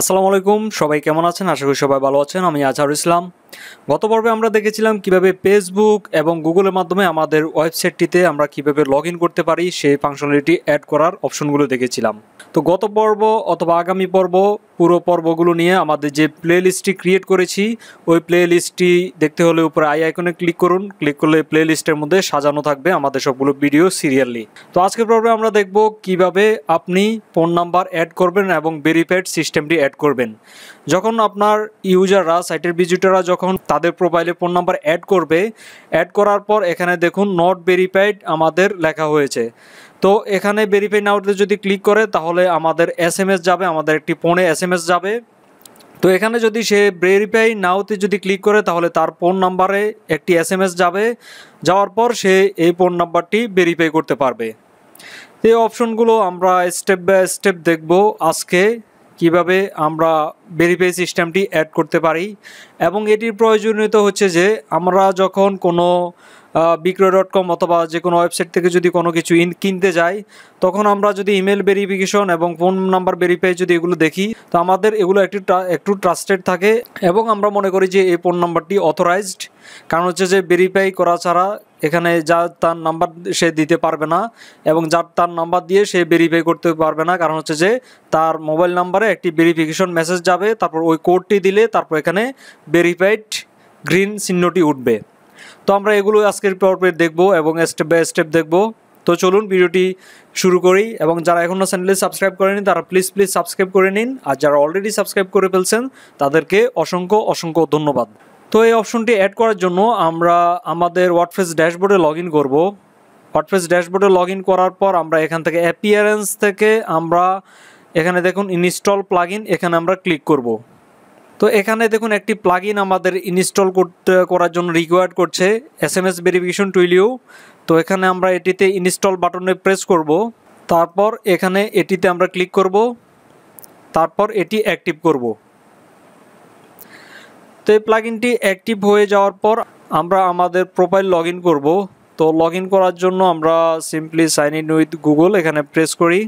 আসসালামু আলাইকুম সবাই কেমন আছেন আশা করি সবাই ভালো আছেন আমি আজহার ইসলাম গত পর্বে আমরা দেখেছিলাম কিভাবে ফেসবুক এবং গুগলের মাধ্যমে আমাদের ওয়েবসাইটটিতে আমরা কিভাবে লগ করতে পারি সেই ফাংশনালিটি অ্যাড করার অপশনগুলো দেখেছিলাম তো গত পর্ব অথবা আগামী পর্ব পুরো পর্বগুলো নিয়ে আমাদের যে প্লে লিস্টটি ক্রিয়েট করেছি ওই প্লে লিস্টটি দেখতে হলে উপরে আই আইকনে ক্লিক করুন ক্লিক করলে প্লে লিস্টের মধ্যে সাজানো থাকবে আমাদের সবগুলো ভিডিও সিরিয়ালি তো আজকের পর্বে আমরা দেখব কিভাবে আপনি ফোন নাম্বার অ্যাড করবেন এবং ভেরিফাইড সিস্টেমটি অ্যাড করবেন যখন আপনার ইউজাররা সাইটের ভিজিটাররা যখন যখন তাদের প্রোফাইলে ফোন নাম্বার অ্যাড করবে অ্যাড করার পর এখানে দেখুন নট ভেরিফাইড আমাদের লেখা হয়েছে তো এখানে ভেরিফাই নাউতে যদি ক্লিক করে তাহলে আমাদের এস যাবে আমাদের একটি ফোনে এস যাবে তো এখানে যদি সে ভেরিফাই নাওতে যদি ক্লিক করে তাহলে তার ফোন নাম্বারে একটি এস যাবে যাওয়ার পর সে এই ফোন নাম্বারটি ভেরিফাই করতে পারবে এই অপশনগুলো আমরা স্টেপ বাই স্টেপ দেখব আজকে কিভাবে আমরা ভেরিফাই সিস্টেমটি অ্যাড করতে পারি এবং এটির প্রয়োজনীয়তা হচ্ছে যে আমরা যখন কোনো বিক্রয় ডট কম অথবা যে কোনো ওয়েবসাইট থেকে যদি কোনো কিছু ইন কিনতে যাই তখন আমরা যদি ইমেল ভেরিফিকেশন এবং ফোন নাম্বার ভেরিফাই যদি এগুলো দেখি তো আমাদের এগুলো একটু একটু ট্রাস্টেড থাকে এবং আমরা মনে করি যে এই ফোন নাম্বারটি অথরাইজড কারণ হচ্ছে যে ভেরিফাই করা ছাড়া এখানে যা তার নাম্বার সে দিতে পারবে না এবং যার তার নাম্বার দিয়ে সে ভেরিফাই করতে পারবে না কারণ হচ্ছে যে তার মোবাইল নাম্বারে একটি ভেরিফিকেশন মেসেজ যাবে তারপর ওই কোডটি দিলে তারপর এখানে ভেরিফাইড গ্রিন চিহ্নটি উঠবে তো আমরা এগুলো আজকের পর্বে দেখব এবং স্টেপ বাই স্টেপ দেখব তো চলুন ভিডিওটি শুরু করি এবং যারা এখনও চ্যানেলে সাবস্ক্রাইব করেনি তারা প্লিজ প্লিজ সাবস্ক্রাইব করে নিন আর যারা অলরেডি সাবস্ক্রাইব করে ফেলছেন তাদেরকে অসংখ্য অসংখ্য ধন্যবাদ তো এই অপশনটি অ্যাড করার জন্য আমরা আমাদের ওয়ার্ডফেস ড্যাশবোর্ডে লগ ইন করবো হোয়াটফেস ড্যাশবোর্ডে লগ করার পর আমরা এখান থেকে অ্যাপিয়ারেন্স থেকে আমরা এখানে দেখুন ইনস্টল ইন এখানে আমরা ক্লিক করব তো এখানে দেখুন একটি প্লাগ আমাদের ইনস্টল করতে করার জন্য রিকোয়ার্ড করছে S M S verification Twilio তো এখানে আমরা এটিতে ইনস্টল বাটনে প্রেস করব তারপর এখানে এটিতে আমরা ক্লিক করব তারপর এটি অ্যাক্টিভ করব তো এই প্লাগ অ্যাক্টিভ হয়ে যাওয়ার পর আমরা আমাদের প্রোফাইল লগ করব তো লগ করার জন্য আমরা simply sign in with Google এখানে প্রেস করি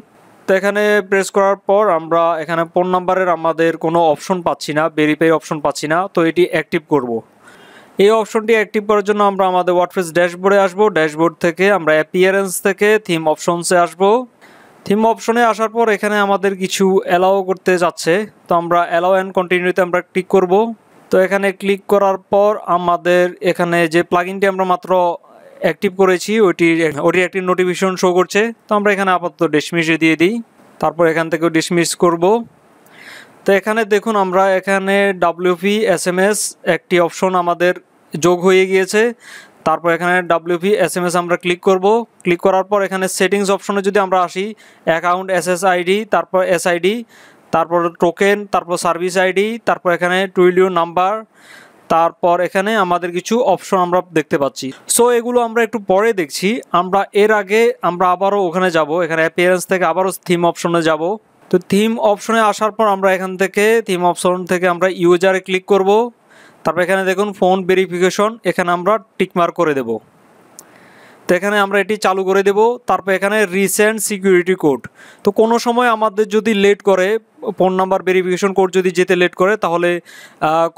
তো এখানে প্রেস করার পর আমরা এখানে ফোন নাম্বারের আমাদের কোনো অপশন পাচ্ছি না ভেরিফাই অপশন পাচ্ছি না তো এটি অ্যাক্টিভ করব। এই অপশনটি অ্যাক্টিভ করার জন্য আমরা আমাদের ওয়ার্ডফেস ড্যাশবোর্ডে আসবো ড্যাশবোর্ড থেকে আমরা অ্যাপিয়ারেন্স থেকে থিম অপশনসে আসবো থিম অপশনে আসার পর এখানে আমাদের কিছু অ্যালাও করতে যাচ্ছে তো আমরা অ্যালাও অ্যান্ড কন্টিনিউতে আমরা ক্লিক করব তো এখানে ক্লিক করার পর আমাদের এখানে যে প্লাগিনটি আমরা মাত্র অ্যাক্টিভ করেছি ওইটির ওটি একটি নোটিফিকেশন শো করছে তো আমরা এখানে আপাতত ডিসমিসে দিয়ে দিই তারপর এখান থেকেও ডিসমিস করব তো এখানে দেখুন আমরা এখানে ডাব্লিউপি এস এম এস একটি অপশন আমাদের যোগ হয়ে গিয়েছে তারপর এখানে ডাব্লিউপি এস এম এস আমরা ক্লিক করব ক্লিক করার পর এখানে সেটিংস অপশনে যদি আমরা আসি অ্যাকাউন্ট এস এস আইডি তারপর এস আইডি তারপর টোকেন তারপর সার্ভিস আইডি তারপর এখানে টুইলিও নাম্বার তারপর এখানে আমাদের কিছু অপশন আমরা দেখতে পাচ্ছি সো এগুলো আমরা একটু পরে দেখছি আমরা এর আগে আমরা আবারও ওখানে যাব এখানে অ্যাপিয়ারেন্স থেকে আবারও থিম অপশনে যাব তো থিম অপশনে আসার পর আমরা এখান থেকে থিম অপশন থেকে আমরা ইউজারে ক্লিক করব তারপর এখানে দেখুন ফোন ভেরিফিকেশন এখানে আমরা টিকমার্ক করে দেব তো এখানে আমরা এটি চালু করে দেব তারপর এখানে রিসেন্ট সিকিউরিটি কোড তো কোনো সময় আমাদের যদি লেট করে ফোন নাম্বার ভেরিফিকেশন কোড যদি যেতে লেট করে তাহলে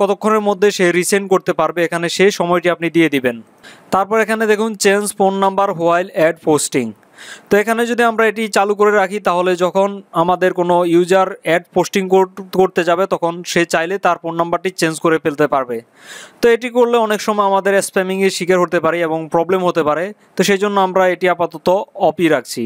কতক্ষণের মধ্যে সে রিসেন্ড করতে পারবে এখানে সেই সময়টি আপনি দিয়ে দিবেন তারপর এখানে দেখুন change phone number while ad posting তো এখানে যদি আমরা এটি চালু করে রাখি তাহলে যখন আমাদের কোনো ইউজার অ্যাড পোস্টিং করতে যাবে তখন সে চাইলে তার ফোন নাম্বারটি চেঞ্জ করে ফেলতে পারবে তো এটি করলে অনেক সময় আমাদের স্প্যামিংয়ের শিকার হতে পারে এবং প্রবলেম হতে পারে তো সেই জন্য আমরা এটি আপাতত অপি রাখছি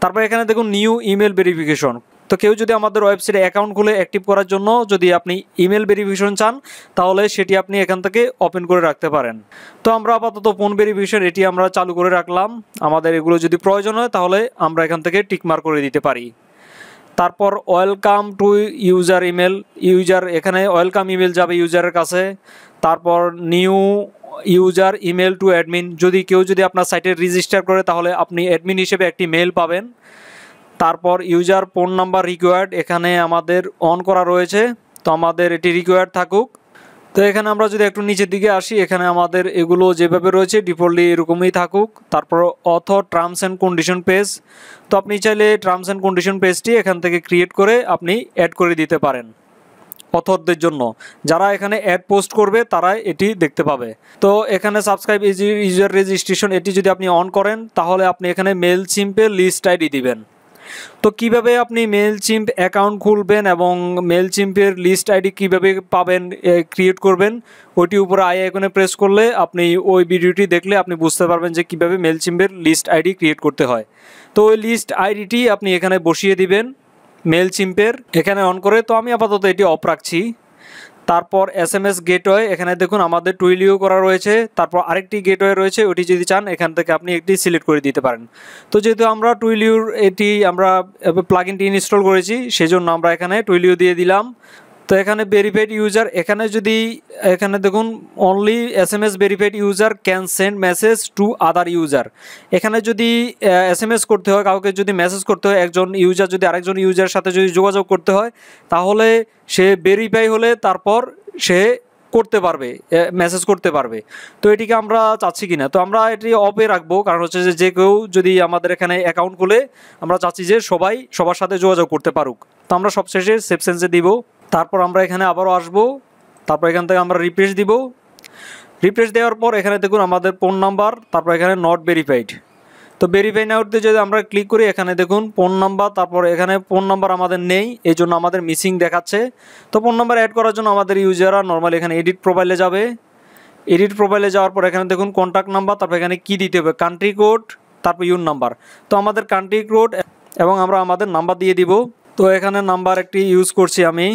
তারপর এখানে দেখুন নিউ ইমেল ভেরিফিকেশন তো কেউ যদি আমাদের ওয়েবসাইটে অ্যাকাউন্ট খুলে অ্যাক্টিভ করার জন্য যদি আপনি ইমেল ভেরিফিকেশন চান তাহলে সেটি আপনি এখান থেকে ওপেন করে রাখতে পারেন তো আমরা আপাতত ফোন ভেরিফিকেশন এটি আমরা চালু করে রাখলাম আমাদের এগুলো যদি প্রয়োজন হয় তাহলে আমরা এখান থেকে টিকমার করে দিতে পারি তারপর welcome to user email user এখানে ওয়েলকাম ইমেল যাবে ইউজারের কাছে তারপর new user email to admin যদি কেউ যদি আপনার সাইটে রেজিস্টার করে তাহলে আপনি অ্যাডমিন হিসেবে একটি মেল পাবেন তারপর ইউজার ফোন নাম্বার রিকোয়ার্ড এখানে আমাদের অন করা রয়েছে তো আমাদের এটি রিকোয়ার্ড থাকুক তো এখানে আমরা যদি একটু নিচের দিকে আসি এখানে আমাদের এগুলো যেভাবে রয়েছে ডিফল্টলি এরকমই থাকুক তারপর অথ টার্মস অ্যান্ড কন্ডিশন পেজ তো আপনি চাইলে টার্মস অ্যান্ড কন্ডিশন পেজটি এখান থেকে ক্রিয়েট করে আপনি অ্যাড করে দিতে পারেন অথরদের জন্য যারা এখানে অ্যাড পোস্ট করবে তারাই এটি দেখতে পাবে তো এখানে সাবস্ক্রাইব ইউজার রেজিস্ট্রেশন এটি যদি আপনি অন করেন তাহলে আপনি এখানে মেল সিম্পে লিস্ট আইডি দিবেন তো কিভাবে আপনি মেল চিম্প অ্যাকাউন্ট খুলবেন এবং মেল চিম্পের লিস্ট আইডি কিভাবে পাবেন ক্রিয়েট করবেন ওইটি উপরে আই আইকনে প্রেস করলে আপনি ওই ভিডিওটি দেখলে আপনি বুঝতে পারবেন যে কিভাবে মেল চিম্পের লিস্ট আইডি ক্রিয়েট করতে হয় তো ওই লিস্ট আইডিটি আপনি এখানে বসিয়ে দিবেন মেল চিম্পের এখানে অন করে তো আমি আপাতত এটি অফ রাখছি তারপর এস এম এস গেটওয়ে এখানে দেখুন আমাদের টুইলিও করা রয়েছে তারপর আরেকটি গেটওয়ে রয়েছে ওটি যদি চান এখান থেকে আপনি একটি সিলেক্ট করে দিতে পারেন তো যেহেতু আমরা টুইলিওর এটি আমরা প্লাগিনটি ইনস্টল করেছি সেজন্য আমরা এখানে টুইলিও দিয়ে দিলাম তো এখানে ভেরিফাইড ইউজার এখানে যদি এখানে দেখুন only S M S verified user can send message to other user এখানে যদি এস এম এস করতে হয় কাউকে যদি মেসেজ করতে হয় একজন ইউজার যদি আরেকজন ইউজারের সাথে যদি যোগাযোগ করতে হয় তাহলে সে ভেরিফাই হলে তারপর সে করতে পারবে মেসেজ করতে পারবে তো এটিকে আমরা চাচ্ছি কিনা তো আমরা এটি অপে রাখবো কারণ হচ্ছে যে যে কেউ যদি আমাদের এখানে অ্যাকাউন্ট খুলে আমরা চাচ্ছি যে সবাই সবার সাথে যোগাযোগ করতে পারুক তো আমরা সবশেষে সেপসেন্সে দিব তারপর আমরা এখানে আবারও আসব তারপর এখান থেকে আমরা রিফ্রেশ দিব রিফ্রেশ দেওয়ার পর এখানে দেখুন আমাদের ফোন নাম্বার তারপর এখানে নট ভেরিফাইড তো ভেরিফাই নাউটতে যদি আমরা ক্লিক করি এখানে দেখুন ফোন নাম্বার তারপর এখানে ফোন নাম্বার আমাদের নেই এই জন্য আমাদের মিসিং দেখাচ্ছে তো ফোন নাম্বার অ্যাড করার জন্য আমাদের ইউজাররা নর্মালি এখানে এডিট প্রোফাইলে যাবে এডিট প্রোফাইলে যাওয়ার পর এখানে দেখুন কন্ট্যাক্ট নাম্বার তারপর এখানে কী দিতে হবে কান্ট্রি কোড তারপর ইউন নাম্বার তো আমাদের কান্ট্রি কোড এবং আমরা আমাদের নাম্বার দিয়ে দিব তো এখানে নাম্বার একটি ইউজ করছি আমি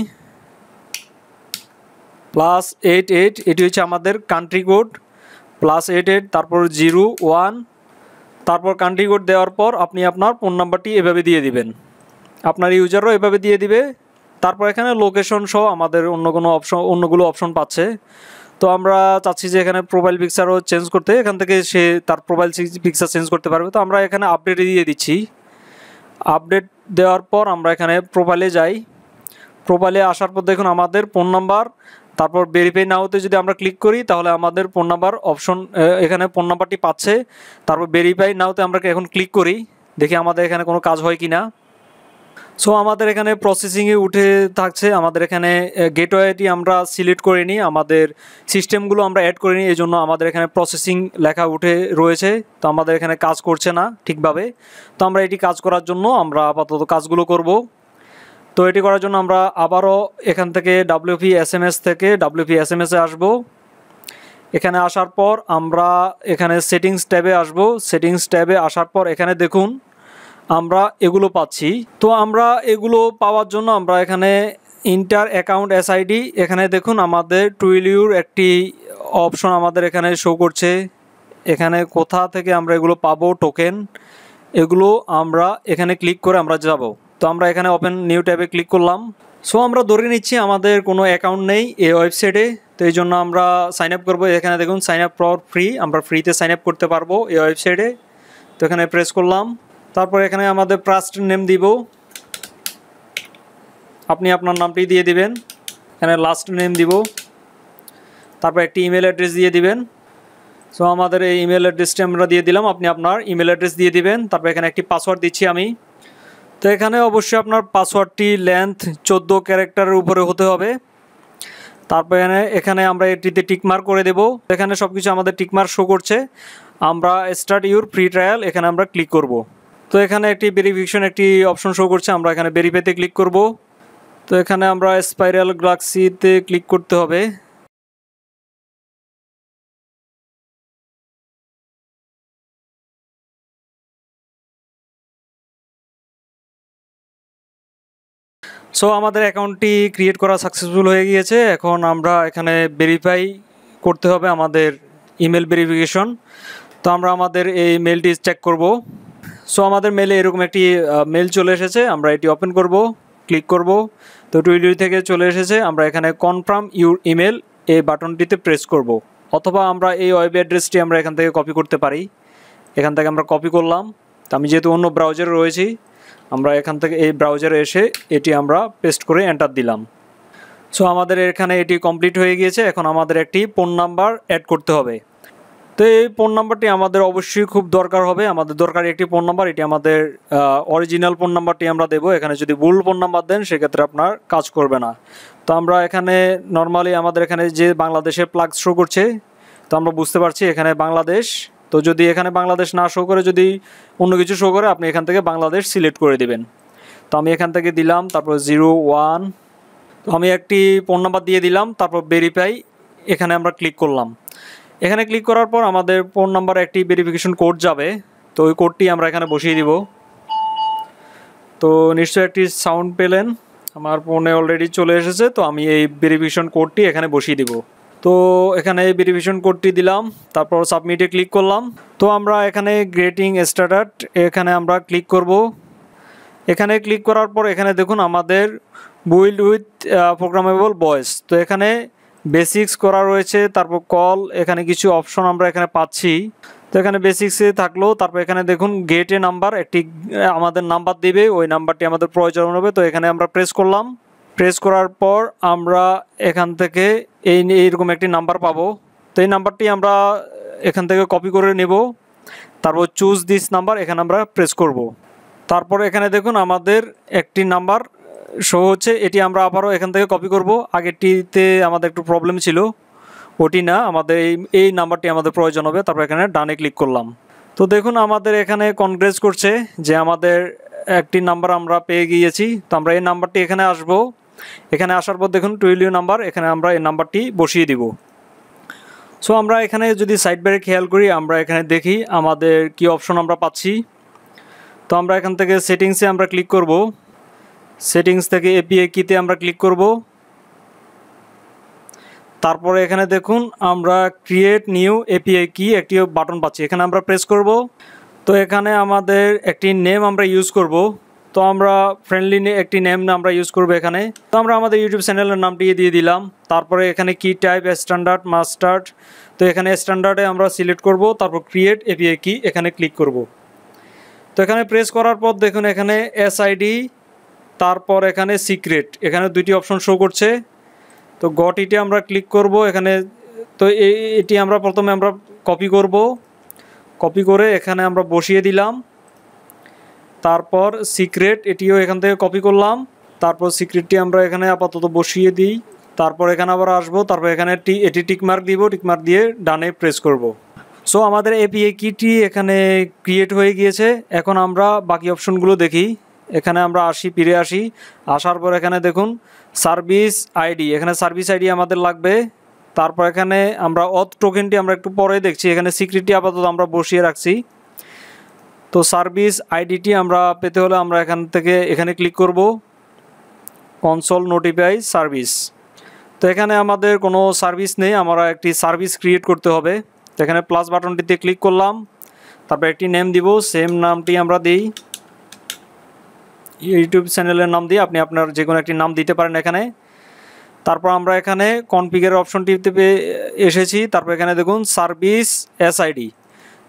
প্লাস এইট এইট এটি হচ্ছে আমাদের country code plus eight eight তারপর জিরো ওয়ান তারপর কান্ট্রি কোড দেওয়ার পর আপনি আপনার ফোন নাম্বারটি এভাবে দিয়ে দিবেন আপনার ইউজারও এভাবে দিয়ে দিবে তারপর এখানে লোকেশন সহ আমাদের অন্য কোনো অপশন অন্যগুলো অপশন পাচ্ছে তো আমরা চাচ্ছি যে এখানে প্রোফাইল পিকচারও চেঞ্জ করতে এখান থেকে সে তার প্রোফাইল পিকচার চেঞ্জ করতে পারবে তো আমরা এখানে আপডেট দিয়ে দিচ্ছি আপডেট দেওয়ার পর আমরা এখানে প্রোফাইলে যাই প্রোফাইলে আসার পর দেখুন আমাদের ফোন নাম্বার তারপর ভেরিফাই নাওতে যদি আমরা ক্লিক করি তাহলে আমাদের ফোন নাম্বার অপশন এখানে ফোন নাম্বারটি পাচ্ছে তারপর ভেরিফাই নাওতে আমরা এখন ক্লিক করি দেখি আমাদের এখানে কোনো কাজ হয় কি না সো আমাদের এখানে প্রসেসিংয়ে উঠে থাকছে আমাদের এখানে গেটওয়েটি আমরা সিলেক্ট করে নিই আমাদের সিস্টেমগুলো আমরা অ্যাড করে নিই এই জন্য আমাদের এখানে প্রসেসিং লেখা উঠে রয়েছে তো আমাদের এখানে কাজ করছে না ঠিকভাবে তো আমরা এটি কাজ করার জন্য আমরা আপাতত কাজগুলো করবো তো এটি করার জন্য আমরা আবারও এখান থেকে ডাব্লিউপি এস এম এস থেকে ডাব্লিউপি এস এম এ আসবো এখানে আসার পর আমরা এখানে সেটিংস ট্যাবে আসব সেটিংস ট্যাবে আসার পর এখানে দেখুন আমরা এগুলো পাচ্ছি তো আমরা এগুলো পাওয়ার জন্য আমরা এখানে ইন্টার অ্যাকাউন্ট এসআইডি এখানে দেখুন আমাদের টুইলিউর একটি অপশন আমাদের এখানে শো করছে এখানে কোথা থেকে আমরা এগুলো পাবো টোকেন এগুলো আমরা এখানে ক্লিক করে আমরা যাব তো আমরা এখানে ওপেন নিউ ট্যাবে ক্লিক করলাম সো আমরা ধরে নিচ্ছি আমাদের কোনো অ্যাকাউন্ট নেই এই ওয়েবসাইটে তো এই জন্য আমরা সাইন আপ করবো এখানে দেখুন সাইন আপ পাওয়ার ফ্রি আমরা ফ্রিতে সাইন আপ করতে পারবো এই ওয়েবসাইটে তো এখানে প্রেস করলাম তারপর এখানে আমাদের প্রাস্ট নেম দিব আপনি আপনার নামটি দিয়ে দিবেন এখানে লাস্ট নেম দিব তারপর একটি ইমেল অ্যাড্রেস দিয়ে দিবেন সো আমাদের এই ইমেল অ্যাড্রেসটি আমরা দিয়ে দিলাম আপনি আপনার ইমেল অ্যাড্রেস দিয়ে দিবেন তারপর এখানে একটি পাসওয়ার্ড দিচ্ছি আমি তো এখানে অবশ্যই আপনার পাসওয়ার্ডটি লেন্থ চোদ্দো ক্যারেক্টারের উপরে হতে হবে তারপর এখানে আমরা এটিতে টিকমার করে দেব এখানে সব কিছু আমাদের টিকমার শো করছে আমরা স্টার্ট ইউর ফ্রি ট্রায়াল এখানে আমরা ক্লিক করব। তো এখানে একটি ভেরিফিকেশন একটি অপশন শো করছে আমরা এখানে ভেরিফাইতে ক্লিক করব। তো এখানে আমরা স্পাইরাল গ্লাক্সিতে ক্লিক করতে হবে সো আমাদের অ্যাকাউন্টটি ক্রিয়েট করা সাকসেসফুল হয়ে গিয়েছে এখন আমরা এখানে ভেরিফাই করতে হবে আমাদের ইমেল ভেরিফিকেশন তো আমরা আমাদের এই মেলটি চেক করব সো আমাদের মেলে এরকম একটি মেল চলে এসেছে আমরা এটি ওপেন করব ক্লিক করব তো টুইটার থেকে চলে এসেছে আমরা এখানে কনফার্ম ইউর ইমেল এই বাটনটিতে প্রেস করব অথবা আমরা এই ওয়েব অ্যাড্রেসটি আমরা এখান থেকে কপি করতে পারি এখান থেকে আমরা কপি করলাম তো আমি যেহেতু অন্য ব্রাউজারে রয়েছি আমরা এখান থেকে এই ব্রাউজারে এসে এটি আমরা পেস্ট করে এন্টার দিলাম সো আমাদের এখানে এটি কমপ্লিট হয়ে গিয়েছে এখন আমাদের একটি ফোন নাম্বার অ্যাড করতে হবে তো এই ফোন নাম্বারটি আমাদের অবশ্যই খুব দরকার হবে আমাদের দরকারি একটি ফোন নাম্বার এটি আমাদের অরিজিনাল ফোন নাম্বারটি আমরা দেবো এখানে যদি ভুল ফোন নাম্বার দেন সেক্ষেত্রে আপনার কাজ করবে না তো আমরা এখানে নর্মালি আমাদের এখানে যে বাংলাদেশে প্লাগ শো করছে তো আমরা বুঝতে পারছি এখানে বাংলাদেশ তো যদি এখানে বাংলাদেশ না শো করে যদি অন্য কিছু শো করে আপনি এখান থেকে বাংলাদেশ সিলেক্ট করে দিবেন তো আমি এখান থেকে দিলাম তারপর জিরো ওয়ান তো আমি একটি ফোন নাম্বার দিয়ে দিলাম তারপর ভেরিফাই এখানে আমরা ক্লিক করলাম এখানে ক্লিক করার পর আমাদের ফোন নাম্বার একটি ভেরিফিকেশন কোড যাবে তো ওই কোডটি আমরা এখানে বসিয়ে দিব তো নিশ্চয়ই একটি সাউন্ড পেলেন আমার ফোনে অলরেডি চলে এসেছে তো আমি এই ভেরিফিকেশন কোডটি এখানে বসিয়ে দিব তো এখানে ভেরিফিকেশন কোডটি দিলাম তারপর সাবমিটে ক্লিক করলাম তো আমরা এখানে গ্রেটিং স্ট্যাটার্ট এখানে আমরা ক্লিক করব এখানে ক্লিক করার পর এখানে দেখুন আমাদের বুইল্ড উইথ প্রোগ্রামেবল বয়েস তো এখানে বেসিক্স করা রয়েছে তারপর কল এখানে কিছু অপশন আমরা এখানে পাচ্ছি তো এখানে বেসিক্সে থাকলো তারপর এখানে দেখুন গেটে নাম্বার একটি আমাদের নাম্বার দিবে ওই নাম্বারটি আমাদের প্রয়োজন হবে তো এখানে আমরা প্রেস করলাম প্রেস করার পর আমরা এখান থেকে এই এইরকম একটি নাম্বার পাবো তো এই নাম্বারটি আমরা এখান থেকে কপি করে নেব তারপর চুজ দিস নাম্বার এখানে আমরা প্রেস করব। তারপর এখানে দেখুন আমাদের একটি নাম্বার শো হচ্ছে এটি আমরা আবারও এখান থেকে কপি করব আগেরটিতে আমাদের একটু প্রবলেম ছিল ওটি না আমাদের এই এই নাম্বারটি আমাদের প্রয়োজন হবে তারপর এখানে ডানে ক্লিক করলাম তো দেখুন আমাদের এখানে কনগ্রেস করছে যে আমাদের একটি নাম্বার আমরা পেয়ে গিয়েছি তো আমরা এই নাম্বারটি এখানে আসবো এখানে আসার পর দেখুন টুয়েলিও নাম্বার এখানে আমরা এই নাম্বারটি বসিয়ে দিব সো আমরা এখানে যদি সাইড বাইরে খেয়াল করি আমরা এখানে দেখি আমাদের কি অপশন আমরা পাচ্ছি তো আমরা এখান থেকে সেটিংসে আমরা ক্লিক করব সেটিংস থেকে এপিএ কিতে আমরা ক্লিক করব তারপরে এখানে দেখুন আমরা ক্রিয়েট নিউ এপিআই কি একটি বাটন পাচ্ছি এখানে আমরা প্রেস করব তো এখানে আমাদের একটি নেম আমরা ইউজ করব তো আমরা ফ্রেন্ডলি একটি নেম আমরা ইউজ করবো এখানে তো আমরা আমাদের ইউটিউব চ্যানেলের নামটি দিয়ে দিলাম তারপরে এখানে কি টাইপ স্ট্যান্ডার্ড মাস্টার্ড তো এখানে স্ট্যান্ডার্ডে আমরা সিলেক্ট করব তারপর ক্রিয়েট এপিআই কি এখানে ক্লিক করব তো এখানে প্রেস করার পর দেখুন এখানে এসআইডি তারপর এখানে সিক্রেট এখানে দুইটি অপশন শো করছে তো ইটে আমরা ক্লিক করব এখানে তো এটি আমরা প্রথমে আমরা কপি করব কপি করে এখানে আমরা বসিয়ে দিলাম তারপর সিক্রেট এটিও এখান থেকে কপি করলাম তারপর সিক্রেটটি আমরা এখানে আপাতত বসিয়ে দিই তারপর এখানে আবার আসবো তারপর এখানে এটি টিকমার্ক দিব টিকমার্ক দিয়ে ডানে প্রেস করব। সো আমাদের এপিএ কিটি এখানে ক্রিয়েট হয়ে গিয়েছে এখন আমরা বাকি অপশনগুলো দেখি এখানে আমরা আসি ফিরে আসি আসার পর এখানে দেখুন সার্ভিস আইডি এখানে সার্ভিস আইডি আমাদের লাগবে তারপর এখানে আমরা অত টোকেনটি আমরা একটু পরে দেখছি এখানে সিক্রেটটি আপাতত আমরা বসিয়ে রাখছি তো সার্ভিস আইডিটি আমরা পেতে হলে আমরা এখান থেকে এখানে ক্লিক করব কনসল নোটিফাই সার্ভিস তো এখানে আমাদের কোনো সার্ভিস নেই আমরা একটি সার্ভিস ক্রিয়েট করতে হবে তো এখানে প্লাস বাটনটিতে ক্লিক করলাম তারপর একটি নেম দিব সেম নামটি আমরা দিই ইউটিউব চ্যানেলের নাম দিয়ে আপনি আপনার যে কোনো একটি নাম দিতে পারেন এখানে তারপর আমরা এখানে কনফিগারের অপশনটিতে এসেছি তারপর এখানে দেখুন সার্ভিস এসআইডি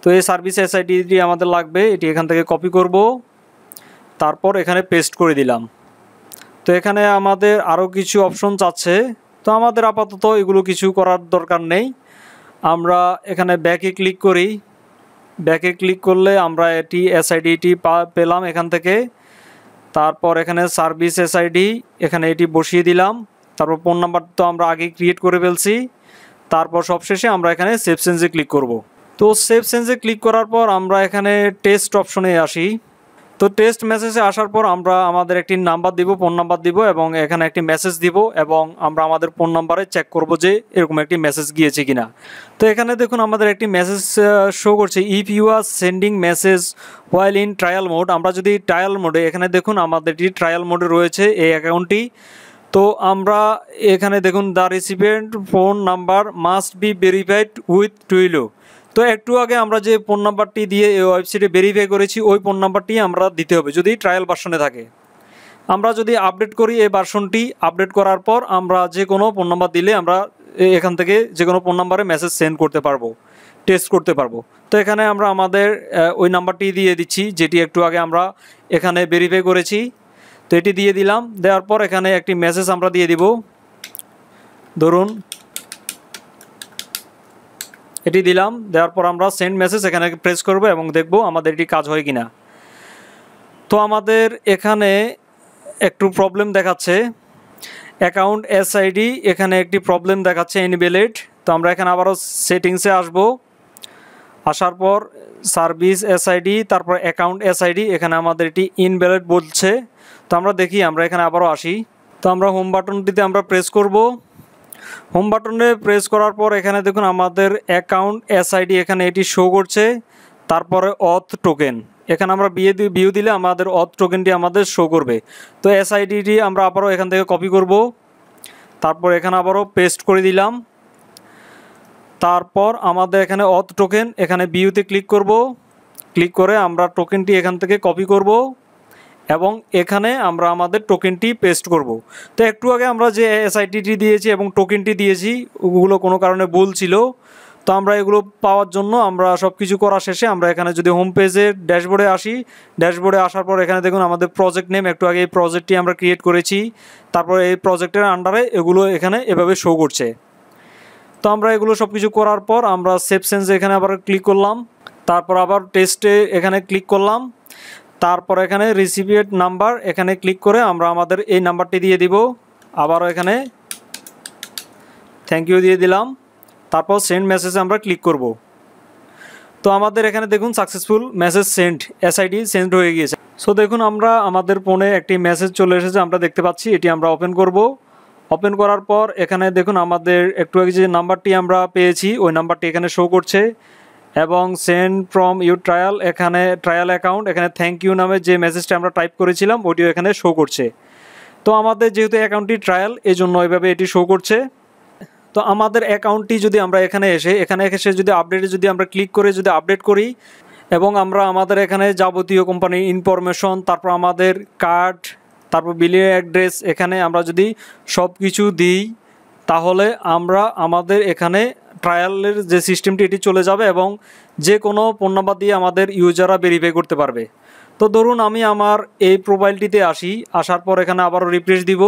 তো এই সার্ভিস এসআইডিটি আমাদের লাগবে এটি এখান থেকে কপি করব তারপর এখানে পেস্ট করে দিলাম তো এখানে আমাদের আরও কিছু অপশন চাচ্ছে তো আমাদের আপাতত এগুলো কিছু করার দরকার নেই আমরা এখানে ব্যাকে ক্লিক করি ব্যাকে ক্লিক করলে আমরা এটি এসআইডিটি পেলাম এখান থেকে তারপর এখানে সার্ভিস এসআইডি এখানে এটি বসিয়ে দিলাম তারপর ফোন নাম্বার তো আমরা আগে ক্রিয়েট করে ফেলছি তারপর সবশেষে আমরা এখানে সেভ সেন্সে ক্লিক করবো তো সেভ সেন্সে ক্লিক করার পর আমরা এখানে টেস্ট অপশনে আসি তো টেস্ট মেসেজে আসার পর আমরা আমাদের একটি নাম্বার দিব ফোন নাম্বার দিব এবং এখানে একটি মেসেজ দিব এবং আমরা আমাদের ফোন নাম্বারে চেক করব যে এরকম একটি মেসেজ গিয়েছে কিনা তো এখানে দেখুন আমাদের একটি মেসেজ শো করছে if you are sending message while in trial mode আমরা যদি ট্রায়াল মোডে এখানে দেখুন আমাদের ট্রায়াল মোডে রয়েছে এই অ্যাকাউন্টটি তো আমরা এখানে দেখুন the recipient phone number must be verified with Twilio তো একটু আগে আমরা যে ফোন নাম্বারটি দিয়ে এই ওয়েবসাইটে ভেরিফাই করেছি ওই ফোন নাম্বারটি আমরা দিতে হবে যদি ট্রায়াল ভার্সনে থাকে আমরা যদি আপডেট করি এই ভার্সনটি আপডেট করার পর আমরা যে কোনো ফোন নাম্বার দিলে আমরা এখান থেকে যে কোনো ফোন নাম্বারে মেসেজ সেন্ড করতে পারবো টেস্ট করতে পারবো তো এখানে আমরা আমাদের ওই নাম্বারটি দিয়ে দিচ্ছি যেটি একটু আগে আমরা এখানে ভেরিফাই করেছি তো এটি দিয়ে দিলাম দেওয়ার পর এখানে একটি মেসেজ আমরা দিয়ে দিব ধরুন এটি দিলাম দেওয়ার পর আমরা সেন্ড মেসেজ এখানে প্রেস করব এবং দেখব আমাদের এটি কাজ হয় কি না তো আমাদের এখানে একটু প্রবলেম দেখাচ্ছে অ্যাকাউন্ট এস আইডি এখানে একটি প্রবলেম দেখাচ্ছে ইনভ্যালিড তো আমরা এখানে আবারও সেটিংসে আসব আসার পর সার্ভিস এস আইডি তারপর অ্যাকাউন্ট এস আইডি এখানে আমাদের এটি ইনভ্যালিড বলছে তো আমরা দেখি আমরা এখানে আবারও আসি তো আমরা হোম বাটনটিতে আমরা প্রেস করবো হোম বাটনে প্রেস করার পর এখানে দেখুন আমাদের অ্যাকাউন্ট এসআইডি এখানে এটি শো করছে তারপরে অথ টোকেন এখানে আমরা বিয়ে ভিউ দিলে আমাদের অথ টোকেনটি আমাদের শো করবে তো এসআইডিটি আমরা আবারও এখান থেকে কপি করব তারপর এখানে আবারও পেস্ট করে দিলাম তারপর আমাদের এখানে অথ টোকেন এখানে বিউতে ক্লিক করব ক্লিক করে আমরা টোকেনটি এখান থেকে কপি করব এবং এখানে আমরা আমাদের টোকেনটি পেস্ট করব তো একটু আগে আমরা যে এসআইটিটি দিয়েছি এবং টোকেনটি দিয়েছি ওগুলো কোনো কারণে ভুল ছিল তো আমরা এগুলো পাওয়ার জন্য আমরা সব কিছু করা শেষে আমরা এখানে যদি হোম পেজে ড্যাশবোর্ডে আসি ড্যাশবোর্ডে আসার পর এখানে দেখুন আমাদের প্রজেক্ট নেম একটু আগে এই প্রজেক্টটি আমরা ক্রিয়েট করেছি তারপর এই প্রজেক্টের আন্ডারে এগুলো এখানে এভাবে শো করছে তো আমরা এগুলো সব কিছু করার পর আমরা সেভ সেন্সে এখানে আবার ক্লিক করলাম তারপর আবার টেস্টে এখানে ক্লিক করলাম তারপর এখানে রিসিপিয়েন্ট নাম্বার এখানে ক্লিক করে আমরা আমাদের এই নাম্বারটি দিয়ে দিব আবারও এখানে থ্যাংক ইউ দিয়ে দিলাম তারপর সেন্ড মেসেজ আমরা ক্লিক করব তো আমাদের এখানে দেখুন successful message send SID send হয়ে গিয়েছে সো দেখুন আমরা আমাদের ফোনে একটি মেসেজ চলে এসেছে আমরা দেখতে পাচ্ছি এটি আমরা ওপেন করব ওপেন করার পর এখানে দেখুন আমাদের একটু আগে যে নাম্বারটি আমরা পেয়েছি ওই নাম্বারটি এখানে শো করছে এবং সেন্ড ফ্রম ইউ ট্রায়াল এখানে ট্রায়াল অ্যাকাউন্ট এখানে থ্যাংক ইউ নামে যে মেসেজটা আমরা টাইপ করেছিলাম ওটিও এখানে শো করছে তো আমাদের যেহেতু অ্যাকাউন্টটি ট্রায়াল এই জন্য এইভাবে এটি শো করছে তো আমাদের অ্যাকাউন্টটি যদি আমরা এখানে এসে এখানে এসে যদি আপডেটে যদি আমরা ক্লিক করে যদি আপডেট করি এবং আমরা আমাদের এখানে যাবতীয় কোম্পানির ইনফরমেশন তারপর আমাদের কার্ড তারপর বিলিং অ্যাড্রেস এখানে আমরা যদি সব কিছু দিই তাহলে আমরা আমাদের এখানে ট্রায়ালের যে সিস্টেমটি এটি চলে যাবে এবং যে কোনো পণ্যবাদ দিয়ে আমাদের ইউজাররা ভেরিফাই করতে পারবে তো ধরুন আমি আমার এই প্রোফাইলটিতে আসি আসার পর এখানে আবারও রিফ্রেশ দিব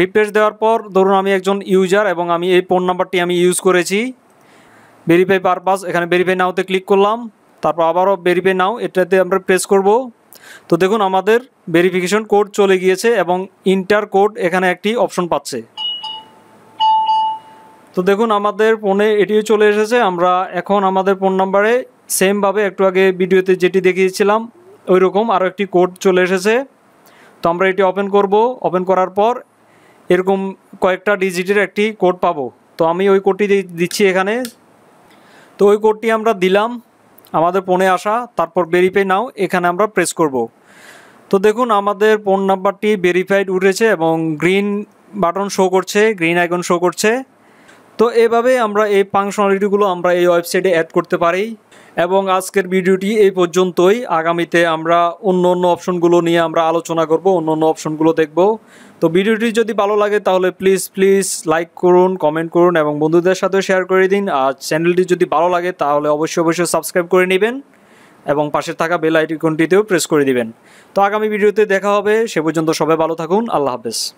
রিফ্রেশ দেওয়ার পর ধরুন আমি একজন ইউজার এবং আমি এই ফোন নাম্বারটি আমি ইউজ করেছি ভেরিফাই পারপাস এখানে ভেরিফাই নাওতে ক্লিক করলাম তারপর আবারও ভেরিফাই নাও এটাতে আমরা প্রেস করব তো দেখুন আমাদের ভেরিফিকেশন কোড চলে গিয়েছে এবং ইন্টার কোড এখানে একটি অপশন পাচ্ছে তো দেখুন আমাদের ফোনে এটিও চলে এসেছে আমরা এখন আমাদের ফোন নাম্বারে সেমভাবে একটু আগে ভিডিওতে যেটি দেখিয়েছিলাম ওই রকম আরও একটি কোড চলে এসেছে তো আমরা এটি ওপেন করব ওপেন করার পর এরকম কয়েকটা ডিজিটের একটি কোড পাবো তো আমি ওই কোডটি দিচ্ছি এখানে তো ওই কোডটি আমরা দিলাম আমাদের ফোনে আসা তারপর ভেরিফাই নাও এখানে আমরা প্রেস করব তো দেখুন আমাদের ফোন নাম্বারটি ভেরিফাইড উঠেছে এবং গ্রিন বাটন শো করছে গ্রিন আইকন শো করছে তো এভাবে আমরা এই ফাংশনালিটিগুলো আমরা এই ওয়েবসাইটে অ্যাড করতে পারি এবং আজকের ভিডিওটি এই পর্যন্তই আগামীতে আমরা অন্য অন্য অপশনগুলো নিয়ে আমরা আলোচনা করব অন্য অন্য অপশনগুলো দেখব তো ভিডিওটি যদি ভালো লাগে তাহলে প্লিজ প্লিজ লাইক করুন কমেন্ট করুন এবং বন্ধুদের সাথে শেয়ার করে দিন আর চ্যানেলটি যদি ভালো লাগে তাহলে অবশ্যই অবশ্যই সাবস্ক্রাইব করে নেবেন এবং পাশে থাকা বেল আইটিকনটিতেও প্রেস করে দিবেন তো আগামী ভিডিওতে দেখা হবে সে পর্যন্ত সবাই ভালো থাকুন আল্লাহ হাফেজ